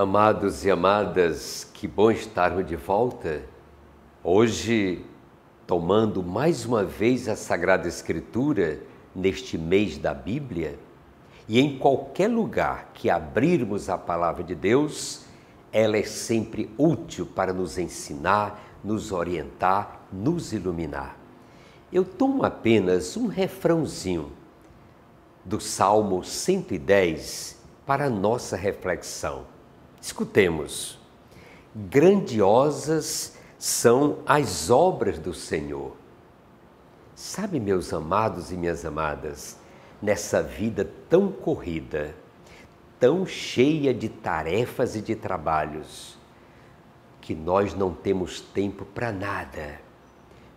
Amados e amadas, que bom estarmos de volta. Hoje, tomando mais uma vez a Sagrada Escritura neste mês da Bíblia, e em qualquer lugar que abrirmos a palavra de Deus, ela é sempre útil para nos ensinar, nos orientar, nos iluminar. Eu tomo apenas um refrãozinho do Salmo 110 para a nossa reflexão Escutemos. Grandiosas são as obras do Senhor. Sabe, meus amados e minhas amadas, nessa vida tão corrida, tão cheia de tarefas e de trabalhos, que nós não temos tempo para nada.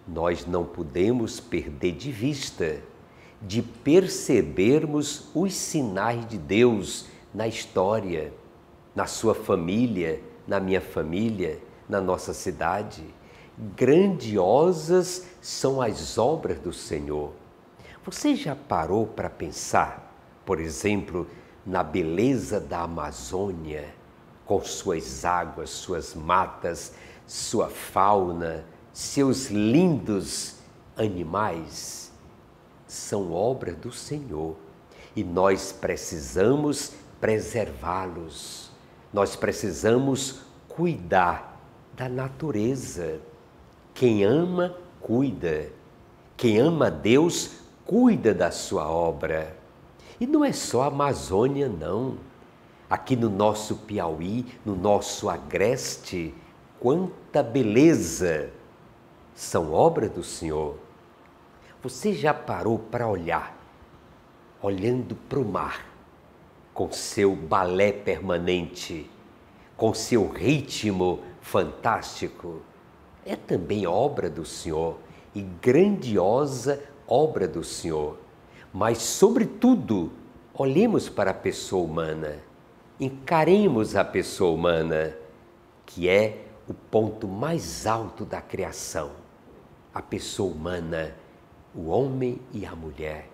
Nós não podemos perder de vista, de percebermos os sinais de Deus na história na sua família, na minha família, na nossa cidade. Grandiosas são as obras do Senhor. Você já parou para pensar, por exemplo, na beleza da Amazônia, com suas águas, suas matas, sua fauna, seus lindos animais? São obra do Senhor e nós precisamos preservá-los. Nós precisamos cuidar da natureza. Quem ama, cuida. Quem ama Deus, cuida da sua obra. E não é só a Amazônia, não. Aqui no nosso Piauí, no nosso Agreste, quanta beleza! São obra do Senhor. Você já parou para olhar, olhando para o mar, com seu balé permanente, com seu ritmo fantástico. É também obra do Senhor e grandiosa obra do Senhor. Mas, sobretudo, olhemos para a pessoa humana, encaremos a pessoa humana, que é o ponto mais alto da criação. A pessoa humana, o homem e a mulher.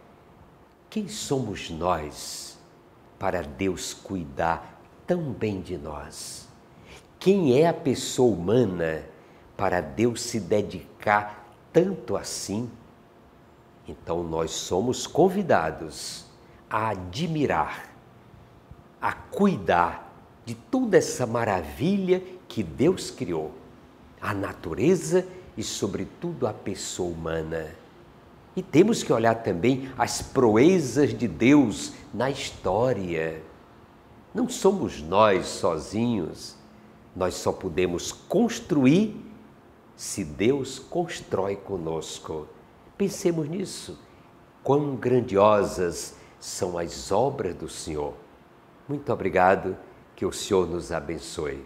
Quem somos nós? para Deus cuidar tão bem de nós? Quem é a pessoa humana para Deus se dedicar tanto assim? Então nós somos convidados a admirar, a cuidar de toda essa maravilha que Deus criou, a natureza e, sobretudo, a pessoa humana. E temos que olhar também as proezas de Deus na história. Não somos nós sozinhos. Nós só podemos construir se Deus constrói conosco. Pensemos nisso. Quão grandiosas são as obras do Senhor. Muito obrigado. Que o Senhor nos abençoe.